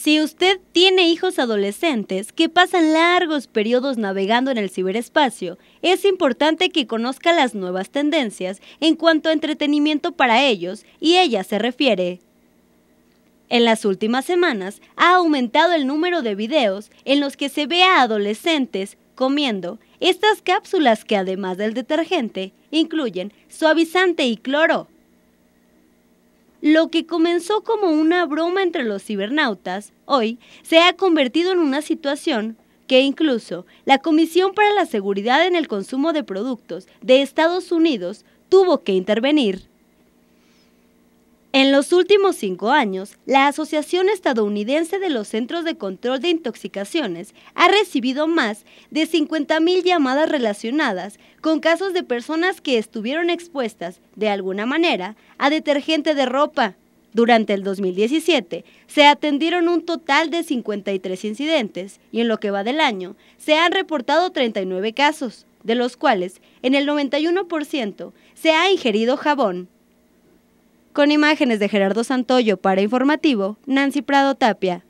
Si usted tiene hijos adolescentes que pasan largos periodos navegando en el ciberespacio, es importante que conozca las nuevas tendencias en cuanto a entretenimiento para ellos y ella se refiere. En las últimas semanas ha aumentado el número de videos en los que se ve a adolescentes comiendo estas cápsulas que además del detergente incluyen suavizante y cloro. Lo que comenzó como una broma entre los cibernautas, hoy se ha convertido en una situación que incluso la Comisión para la Seguridad en el Consumo de Productos de Estados Unidos tuvo que intervenir. En los últimos cinco años, la Asociación Estadounidense de los Centros de Control de Intoxicaciones ha recibido más de 50.000 llamadas relacionadas con casos de personas que estuvieron expuestas, de alguna manera, a detergente de ropa. Durante el 2017 se atendieron un total de 53 incidentes y en lo que va del año se han reportado 39 casos, de los cuales en el 91% se ha ingerido jabón. Con imágenes de Gerardo Santoyo para Informativo, Nancy Prado Tapia.